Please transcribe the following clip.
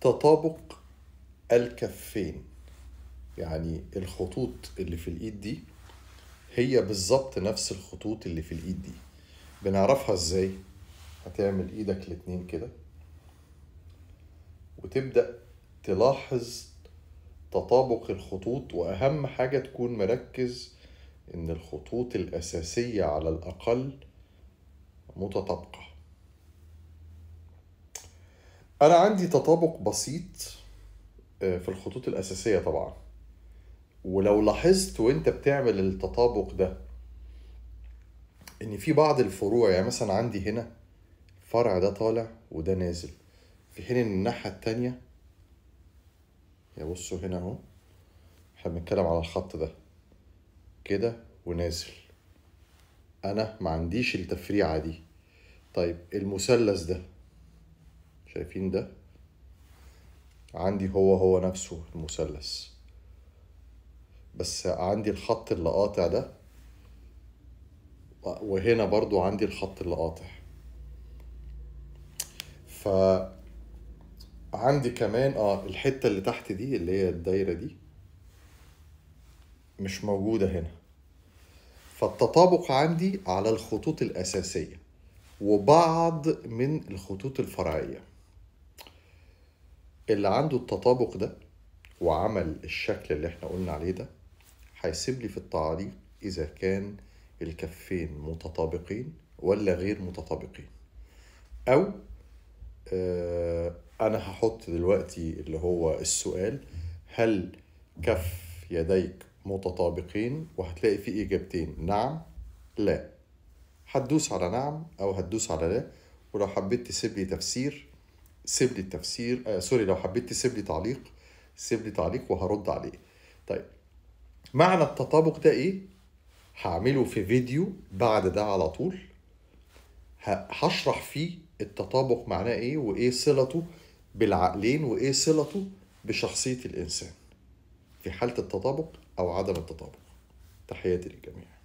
تطابق الكفين يعني الخطوط اللي في الايد دي هي بالظبط نفس الخطوط اللي في الايد دي بنعرفها ازاي هتعمل ايدك الاتنين كده وتبدأ تلاحظ تطابق الخطوط واهم حاجة تكون مركز ان الخطوط الاساسية على الاقل متطابقه انا عندي تطابق بسيط آه، في الخطوط الاساسيه طبعا ولو لاحظت وانت بتعمل التطابق ده ان في بعض الفروع يعني مثلا عندي هنا فرع ده طالع وده نازل في حين ان الناحيه التانيه يعني بصوا هنا اهو احنا بنتكلم على الخط ده كده ونازل انا ما عنديش التفريعه دي طيب المثلث ده شايفين ده عندي هو هو نفسه المثلث بس عندي الخط اللي قاطع ده وهنا برضو عندي الخط اللي قاطع ف عندي كمان اه الحتة اللي تحت دي اللي هي الدايرة دي مش موجودة هنا فالتطابق عندي على الخطوط الأساسية وبعض من الخطوط الفرعيه اللي عنده التطابق ده وعمل الشكل اللي احنا قلنا عليه ده هيسيب لي في التعليق إذا كان الكفين متطابقين ولا غير متطابقين أو آه، أنا هحط دلوقتي اللي هو السؤال هل كف يديك متطابقين وهتلاقي فيه إجابتين نعم لا هتدوس على نعم أو هتدوس على لا ولو حبيت تسيب لي تفسير سيب لي التفسير آه سوري لو حبيت تسيب لي تعليق سيب لي تعليق وهرد عليه طيب معنى التطابق ده ايه هعمله في فيديو بعد ده على طول هشرح فيه التطابق معناه ايه وايه صلته بالعقلين وايه صلته بشخصيه الانسان في حاله التطابق او عدم التطابق تحياتي للجميع